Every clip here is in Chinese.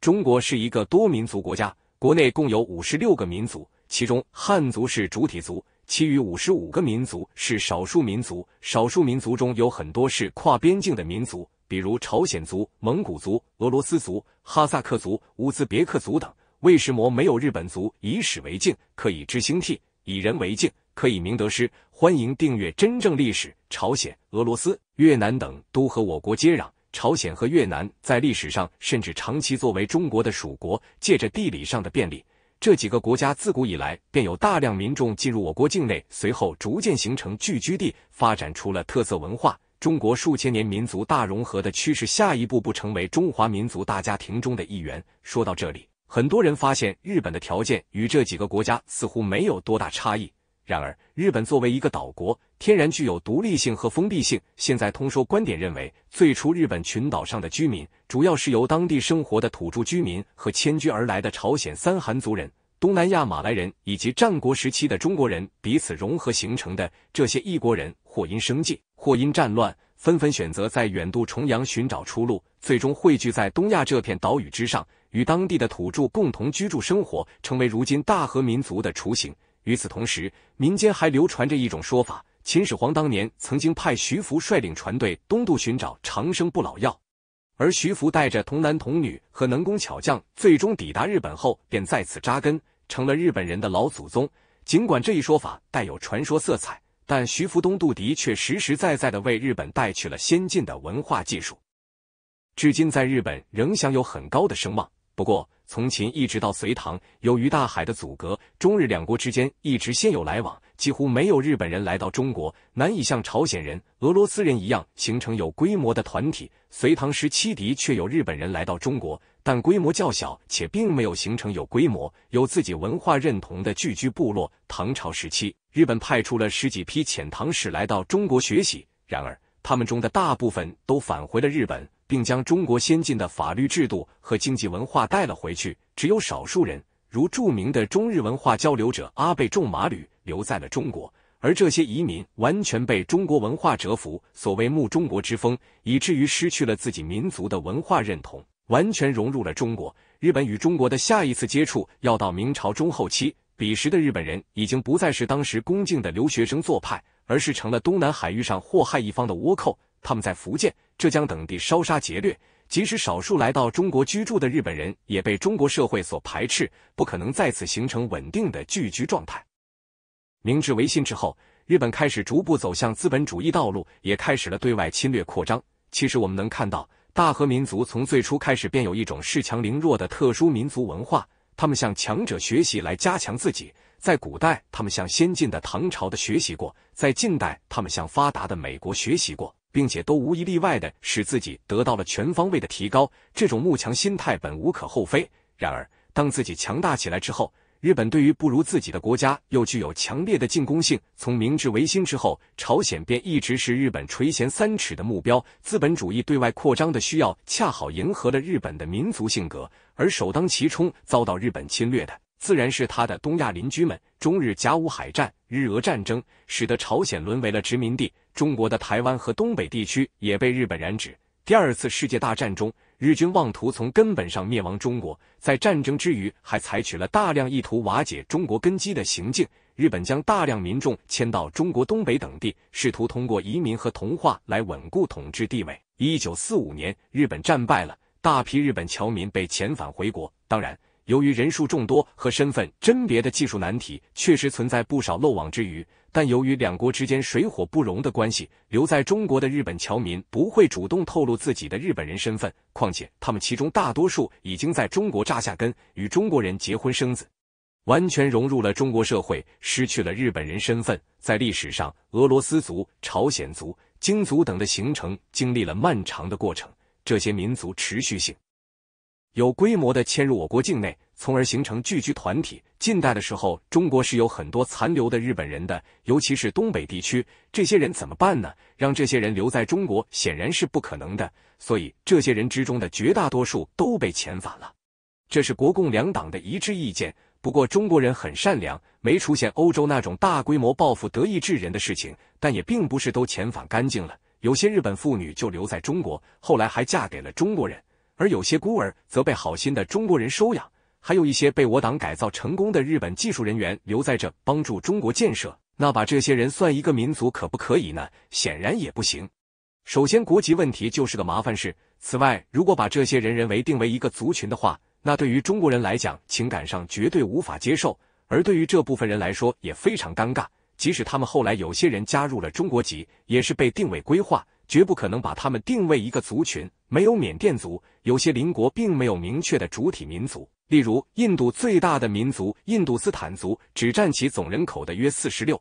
中国是一个多民族国家，国内共有五十六个民族，其中汉族是主体族，其余五十五个民族是少数民族。少数民族中有很多是跨边境的民族，比如朝鲜族、蒙古族、俄罗斯族、哈萨克族、乌兹别克族等。为什么没有日本族，以史为镜可以知兴替，以人为镜可以明得失。欢迎订阅《真正历史》。朝鲜、俄罗斯、越南等都和我国接壤。朝鲜和越南在历史上甚至长期作为中国的属国，借着地理上的便利，这几个国家自古以来便有大量民众进入我国境内，随后逐渐形成聚居地，发展出了特色文化。中国数千年民族大融合的趋势，下一步步成为中华民族大家庭中的一员。说到这里，很多人发现日本的条件与这几个国家似乎没有多大差异。然而，日本作为一个岛国，天然具有独立性和封闭性。现在通说观点认为，最初日本群岛上的居民，主要是由当地生活的土著居民和迁居而来的朝鲜三韩族人、东南亚马来人以及战国时期的中国人彼此融合形成的。这些异国人或因生计，或因战乱，纷纷选择在远渡重洋寻找出路，最终汇聚在东亚这片岛屿之上，与当地的土著共同居住生活，成为如今大和民族的雏形。与此同时，民间还流传着一种说法：秦始皇当年曾经派徐福率领船队东渡寻找长生不老药，而徐福带着童男童女和能工巧匠，最终抵达日本后便在此扎根，成了日本人的老祖宗。尽管这一说法带有传说色彩，但徐福东渡的确实实在在的为日本带去了先进的文化技术，至今在日本仍享有很高的声望。不过，从秦一直到隋唐，由于大海的阻隔，中日两国之间一直鲜有来往，几乎没有日本人来到中国，难以像朝鲜人、俄罗斯人一样形成有规模的团体。隋唐时期，的确有日本人来到中国，但规模较小，且并没有形成有规模、有自己文化认同的聚居部落。唐朝时期，日本派出了十几批遣唐使来到中国学习，然而他们中的大部分都返回了日本。并将中国先进的法律制度和经济文化带了回去。只有少数人，如著名的中日文化交流者阿贝重马吕，留在了中国。而这些移民完全被中国文化折服，所谓慕中国之风，以至于失去了自己民族的文化认同，完全融入了中国。日本与中国的下一次接触要到明朝中后期，彼时的日本人已经不再是当时恭敬的留学生做派，而是成了东南海域上祸害一方的倭寇。他们在福建、浙江等地烧杀劫掠，即使少数来到中国居住的日本人，也被中国社会所排斥，不可能再次形成稳定的聚居状态。明治维新之后，日本开始逐步走向资本主义道路，也开始了对外侵略扩张。其实我们能看到，大和民族从最初开始便有一种恃强凌弱的特殊民族文化，他们向强者学习来加强自己。在古代，他们向先进的唐朝的学习过；在近代，他们向发达的美国学习过。并且都无一例外的使自己得到了全方位的提高，这种慕强心态本无可厚非。然而，当自己强大起来之后，日本对于不如自己的国家又具有强烈的进攻性。从明治维新之后，朝鲜便一直是日本垂涎三尺的目标。资本主义对外扩张的需要恰好迎合了日本的民族性格，而首当其冲遭到日本侵略的。自然是他的东亚邻居们，中日甲午海战、日俄战争，使得朝鲜沦为了殖民地，中国的台湾和东北地区也被日本染指。第二次世界大战中，日军妄图从根本上灭亡中国，在战争之余还采取了大量意图瓦解中国根基的行径。日本将大量民众迁到中国东北等地，试图通过移民和同化来稳固统治地位。一九四五年，日本战败了，大批日本侨民被遣返回国。当然。由于人数众多和身份甄别的技术难题，确实存在不少漏网之鱼。但由于两国之间水火不容的关系，留在中国的日本侨民不会主动透露自己的日本人身份。况且，他们其中大多数已经在中国扎下根，与中国人结婚生子，完全融入了中国社会，失去了日本人身份。在历史上，俄罗斯族、朝鲜族、京族等的形成经历了漫长的过程，这些民族持续性。有规模的迁入我国境内，从而形成聚居团体。近代的时候，中国是有很多残留的日本人的，尤其是东北地区。这些人怎么办呢？让这些人留在中国显然是不可能的，所以这些人之中的绝大多数都被遣返了。这是国共两党的一致意见。不过中国人很善良，没出现欧洲那种大规模报复德意志人的事情，但也并不是都遣返干净了。有些日本妇女就留在中国，后来还嫁给了中国人。而有些孤儿则被好心的中国人收养，还有一些被我党改造成功的日本技术人员留在这帮助中国建设。那把这些人算一个民族可不可以呢？显然也不行。首先国籍问题就是个麻烦事。此外，如果把这些人人为定为一个族群的话，那对于中国人来讲情感上绝对无法接受，而对于这部分人来说也非常尴尬。即使他们后来有些人加入了中国籍，也是被定位规划。绝不可能把他们定位一个族群。没有缅甸族，有些邻国并没有明确的主体民族。例如，印度最大的民族印度斯坦族只占其总人口的约四十六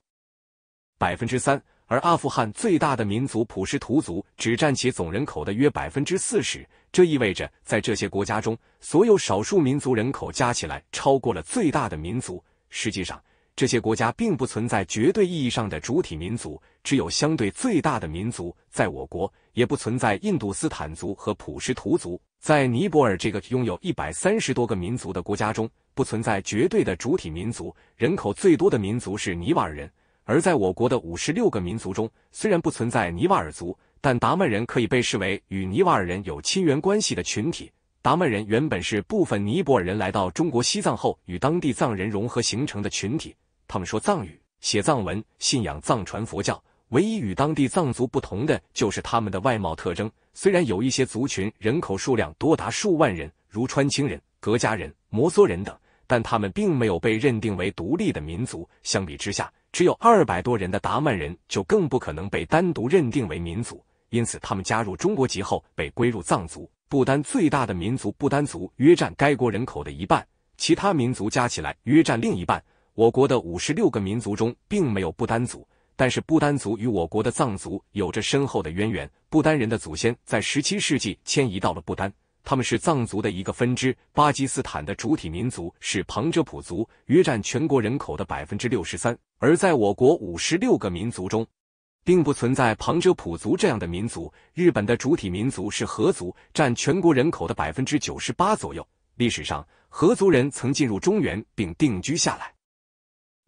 百分之三，而阿富汗最大的民族普什图族只占其总人口的约百分之四十。这意味着，在这些国家中，所有少数民族人口加起来超过了最大的民族。实际上。这些国家并不存在绝对意义上的主体民族，只有相对最大的民族。在我国也不存在印度斯坦族和普什图族。在尼泊尔这个拥有一百三十多个民族的国家中，不存在绝对的主体民族，人口最多的民族是尼瓦尔人。而在我国的五十六个民族中，虽然不存在尼瓦尔族，但达曼人可以被视为与尼瓦尔人有亲缘关系的群体。达曼人原本是部分尼泊尔人来到中国西藏后与当地藏人融合形成的群体。他们说藏语，写藏文，信仰藏传佛教。唯一与当地藏族不同的就是他们的外貌特征。虽然有一些族群人口数量多达数万人，如川青人、格家人、摩梭人等，但他们并没有被认定为独立的民族。相比之下，只有二百多人的达曼人就更不可能被单独认定为民族。因此，他们加入中国籍后被归入藏族。不丹最大的民族不丹族约占该国人口的一半，其他民族加起来约占另一半。我国的五十六个民族中并没有不丹族，但是不丹族与我国的藏族有着深厚的渊源。不丹人的祖先在十七世纪迁移到了不丹，他们是藏族的一个分支。巴基斯坦的主体民族是旁遮普族，约占全国人口的百分之六十三。而在我国五十六个民族中，并不存在旁遮普族这样的民族。日本的主体民族是和族，占全国人口的百分之九十八左右。历史上，和族人曾进入中原并定居下来。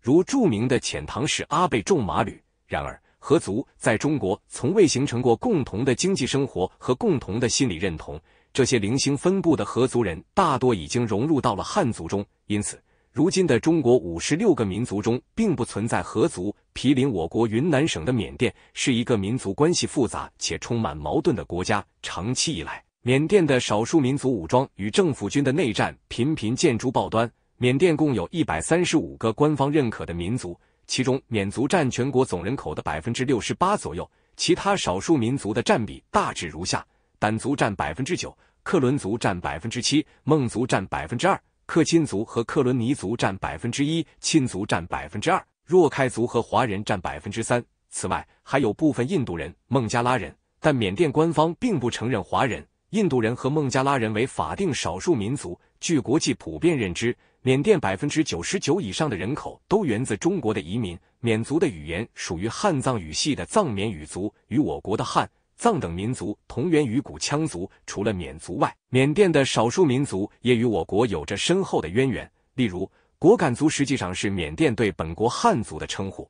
如著名的遣唐使阿倍仲麻吕，然而，和族在中国从未形成过共同的经济生活和共同的心理认同。这些零星分布的合族人，大多已经融入到了汉族中。因此，如今的中国五十六个民族中，并不存在和族。毗邻我国云南省的缅甸，是一个民族关系复杂且充满矛盾的国家。长期以来，缅甸的少数民族武装与政府军的内战频频见诸报端。缅甸共有一百三十五个官方认可的民族，其中缅族占全国总人口的百分之六十八左右，其他少数民族的占比大致如下：掸族占百分之九，克伦族占百分之七，孟族占百分之二，克钦族和克伦尼族占百分之一，钦族占百分之二，若开族和华人占百分之三。此外，还有部分印度人、孟加拉人，但缅甸官方并不承认华人。印度人和孟加拉人为法定少数民族。据国际普遍认知，缅甸百分之九十九以上的人口都源自中国的移民。缅族的语言属于汉藏语系的藏缅语族，与我国的汉、藏等民族同源于古羌族。除了缅族外，缅甸的少数民族也与我国有着深厚的渊源。例如，果敢族实际上是缅甸对本国汉族的称呼，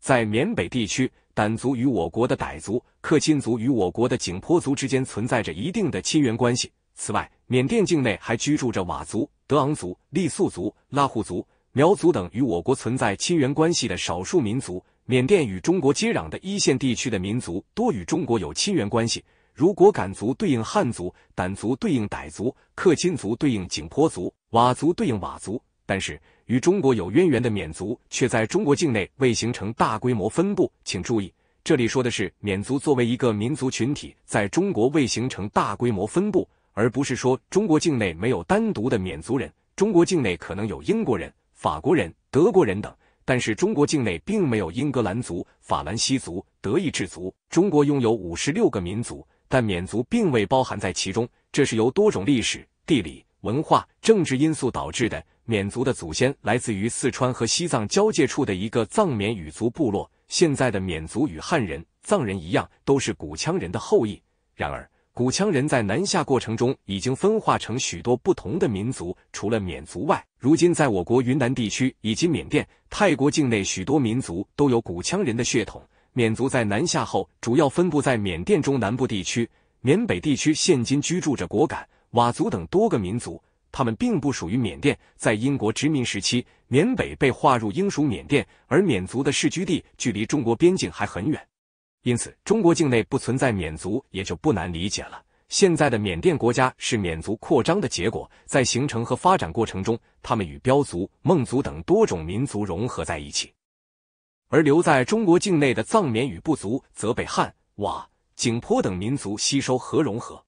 在缅北地区。傣族与我国的傣族、克钦族与我国的景颇族之间存在着一定的亲缘关系。此外，缅甸境内还居住着佤族、德昂族、傈僳族、拉祜族、苗族等与我国存在亲缘关系的少数民族。缅甸与中国接壤的一线地区的民族多与中国有亲缘关系。如果敢族对应汉族，掸族对应傣族，克钦族对应景颇族，佤族对应佤族，但是。与中国有渊源的缅族却在中国境内未形成大规模分布。请注意，这里说的是缅族作为一个民族群体在中国未形成大规模分布，而不是说中国境内没有单独的缅族人。中国境内可能有英国人、法国人、德国人等，但是中国境内并没有英格兰族、法兰西族、德意志族。中国拥有五十六个民族，但缅族并未包含在其中。这是由多种历史、地理。文化、政治因素导致的，缅族的祖先来自于四川和西藏交界处的一个藏缅语族部落。现在的缅族与汉人、藏人一样，都是古羌人的后裔。然而，古羌人在南下过程中已经分化成许多不同的民族。除了缅族外，如今在我国云南地区以及缅甸、泰国境内许多民族都有古羌人的血统。缅族在南下后，主要分布在缅甸中南部地区、缅北地区。现今居住着果敢。佤族等多个民族，他们并不属于缅甸。在英国殖民时期，缅北被划入英属缅甸，而缅族的世居地距离中国边境还很远，因此中国境内不存在缅族也就不难理解了。现在的缅甸国家是缅族扩张的结果，在形成和发展过程中，他们与标族、孟族等多种民族融合在一起，而留在中国境内的藏缅与部族则被汉、佤、景颇等民族吸收和融合。